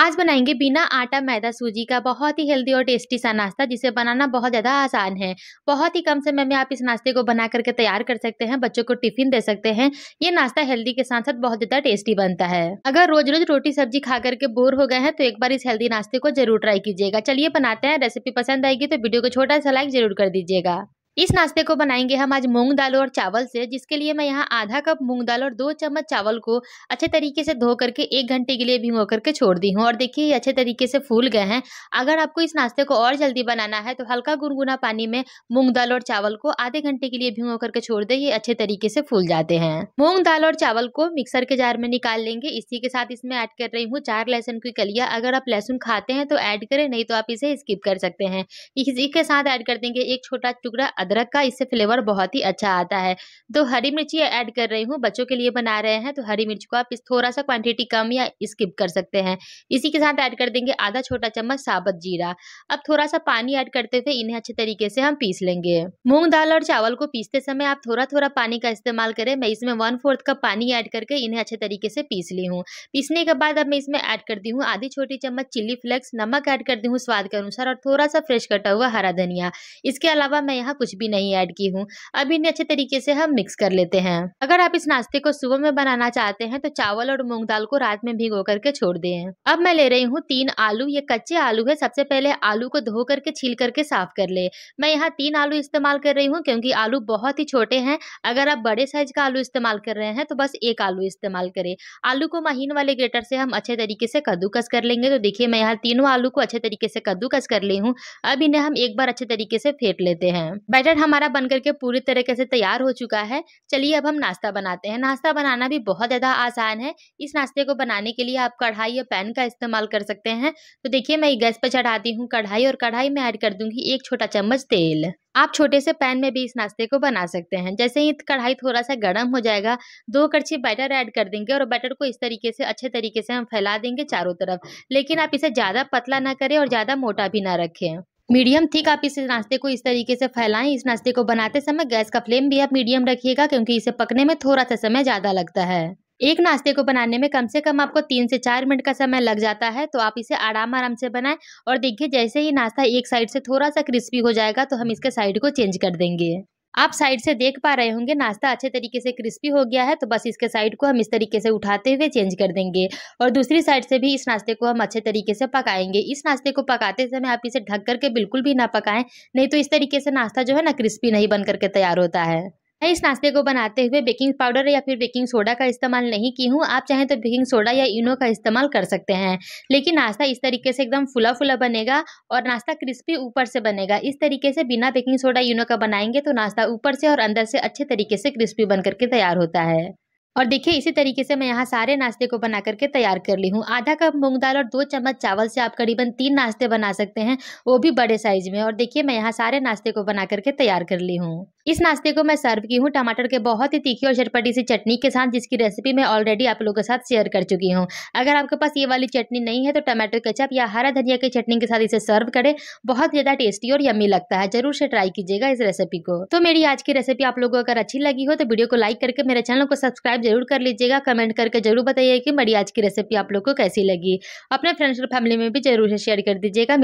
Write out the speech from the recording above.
आज बनाएंगे बिना आटा मैदा सूजी का बहुत ही हेल्दी और टेस्टी सा नाश्ता जिसे बनाना बहुत ज़्यादा आसान है बहुत ही कम समय में आप इस नाश्ते को बना करके तैयार कर सकते हैं बच्चों को टिफिन दे सकते हैं ये नाश्ता हेल्दी के साथ साथ बहुत ज़्यादा टेस्टी बनता है अगर रोज रोज रोटी सब्जी खा करके बोर हो गए हैं तो एक बार इस हेल्दी नाश्ते को जरूर ट्राई कीजिएगा चलिए बनाते हैं रेसिपी पसंद आएगी तो वीडियो को छोटा सा लाइक जरूर कर दीजिएगा इस नाश्ते को बनाएंगे हम आज मूंग दाल और चावल से जिसके लिए मैं यहाँ आधा कप मूंग दाल और दो चम्मच चावल को अच्छे तरीके से धो करके एक घंटे के लिए भिंगो करके छोड़ दी हूँ और देखिए ये अच्छे तरीके से फूल गए हैं अगर आपको इस नाश्ते को और जल्दी बनाना है तो हल्का गुनगुना पानी में मूंग दाल और चावल को आधे घंटे के लिए भिंगो करके छोड़ दे ये अच्छे तरीके से फूल जाते हैं मूंग दाल और चावल को मिक्सर के जार में निकाल लेंगे इसी के साथ इसमें ऐड कर रही हूँ चार लहसुन की कलिया अगर आप लहसुन खाते हैं तो ऐड करें नहीं तो आप इसे स्किप कर सकते हैं इसी के साथ ऐड कर देंगे एक छोटा टुकड़ा अदरक का इससे फ्लेवर बहुत ही अच्छा आता है तो हरी मिर्ची ऐड कर रही हूँ बच्चों के लिए बना रहे हैं तो हरी मिर्च को आप इस थोड़ा सा क्वांटिटी कम या स्किप कर सकते हैं इसी के साथ ऐड कर देंगे आधा छोटा चम्मच साबत जीरा अब थोड़ा सा पानी ऐड करते हुए इन्हें अच्छे तरीके से हम पीस लेंगे मूंग दाल और चावल को पीसते समय आप थोड़ा थोड़ा पानी का इस्तेमाल करें मैं इसमें वन फोर्थ कप पानी ऐड करके इन्हें अच्छे तरीके से पीस ली हूँ पीसने के बाद अब मैं इसमें ऐड कर दी हूँ आधी छोटी चम्मच चिली फ्लेक्स नमक ऐड कर दी हूँ स्वाद के अनुसार और थोड़ा सा फ्रेश कटा हुआ हरा धनिया इसके अलावा मैं यहाँ कुछ भी नहीं ऐड की हूँ अब इन्हें अच्छे तरीके से हम मिक्स कर लेते हैं अगर आप इस नाश्ते को सुबह में बनाना चाहते हैं तो चावल और मूंग दाल को रात में भिगो करके छोड़ दें अब मैं ले रही हूँ तीन आलू ये कच्चे आलू है सबसे पहले आलू को धो करके छील करके साफ कर ले मैं यहाँ तीन आलू इस्तेमाल कर रही हूँ क्योंकि आलू बहुत ही छोटे हैं अगर आप बड़े साइज का आलू इस्तेमाल कर रहे हैं तो बस एक आलू इस्तेमाल करें आलू को महीन वाले ग्रेटर से हम अच्छे तरीके से कद्दूकस कर लेंगे तो देखिए मैं यहाँ तीनों आलू को अच्छे तरीके से कद्दूकस कर ली हूँ अब इन्हें हम एक बार अच्छे तरीके से फेंट लेते हैं बैटर बैटर हमारा बन करके पूरी तरीके से तैयार हो चुका है चलिए अब हम नाश्ता बनाते हैं नाश्ता बनाना भी बहुत ज़्यादा आसान है इस नाश्ते को बनाने के लिए आप कढ़ाई या पैन का इस्तेमाल कर सकते हैं तो देखिए मैं गैस पर चढ़ाती हूँ कढ़ाई और कढ़ाई में ऐड कर दूंगी एक छोटा चम्मच तेल आप छोटे से पैन में भी इस नाश्ते को बना सकते हैं जैसे ही कढ़ाई थोड़ा सा गर्म हो जाएगा दो कड़छी बैटर ऐड कर देंगे और बैटर को इस तरीके से अच्छे तरीके से हम फैला देंगे चारों तरफ लेकिन आप इसे ज़्यादा पतला ना करें और ज़्यादा मोटा भी ना रखें मीडियम थिक आप इस नाश्ते को इस तरीके से फैलाएं इस नाश्ते को बनाते समय गैस का फ्लेम भी आप मीडियम रखिएगा क्योंकि इसे पकने में थोड़ा सा समय ज़्यादा लगता है एक नाश्ते को बनाने में कम से कम आपको तीन से चार मिनट का समय लग जाता है तो आप इसे आराम आराम से बनाएं और देखिए जैसे ही नाश्ता एक साइड से थोड़ा सा क्रिस्पी हो जाएगा तो हम इसके साइड को चेंज कर देंगे आप साइड से देख पा रहे होंगे नाश्ता अच्छे तरीके से क्रिस्पी हो गया है तो बस इसके साइड को हम इस तरीके से उठाते हुए चेंज कर देंगे और दूसरी साइड से भी इस नाश्ते को हम अच्छे तरीके से पकाएंगे इस नाश्ते को पकाते समय आप इसे ढक करके बिल्कुल भी ना पकाएं नहीं तो इस तरीके से नाश्ता जो है ना क्रिस्पी नहीं बन करके तैयार होता है मैं इस नाश्ते को बनाते हुए बेकिंग पाउडर या फिर बेकिंग सोडा का इस्तेमाल नहीं की हूँ आप चाहें तो बेकिंग सोडा या इनो का इस्तेमाल कर सकते हैं लेकिन नाश्ता इस तरीके से एकदम फुला फुला बनेगा और नाश्ता क्रिस्पी ऊपर से बनेगा इस तरीके से बिना बेकिंग सोडा इनो का बनाएंगे तो नाश्ता ऊपर से और अंदर से अच्छे तरीके से क्रिस्पी बन करके तैयार होता है और देखिए इसी तरीके से मैं यहाँ सारे नाश्ते को बना करके तैयार कर ली हूँ आधा कप मूंग दाल और दो चम्मच चावल से आप करीबन तीन नाश्ते बना सकते हैं वो भी बड़े साइज में और देखिए मैं यहाँ सारे नाश्ते को बना करके तैयार कर ली हूँ इस नाश्ते को मैं सर्व की हूँ टमाटर के बहुत ही तीखी और चटपटी सी चटनी के साथ जिसकी रेसिपी मैं ऑलरेडी आप लोगों के साथ शेयर कर चुकी हूँ अगर आपके पास ये वाली चटनी नहीं है तो टमाटो केचप या हरा धनिया की चटनी के साथ इसे सर्व करें बहुत ज़्यादा टेस्टी और यम्मी लगता है जरूर से ट्राई कीजिएगा इस रेसिपी को तो मेरी आज की रेसिपी आप लोगों को अगर अच्छी लगी हो तो वीडियो को लाइक करके मेरे चैनल को सब्सक्राइब जरूर कर लीजिएगा कमेंट करके जरूर बताइए कि मेरी आज की रेसिपी आप लोग को कैसी लगी अपने फ्रेंड्स और फैमिली में भी जरूर से शेयर कर दीजिएगा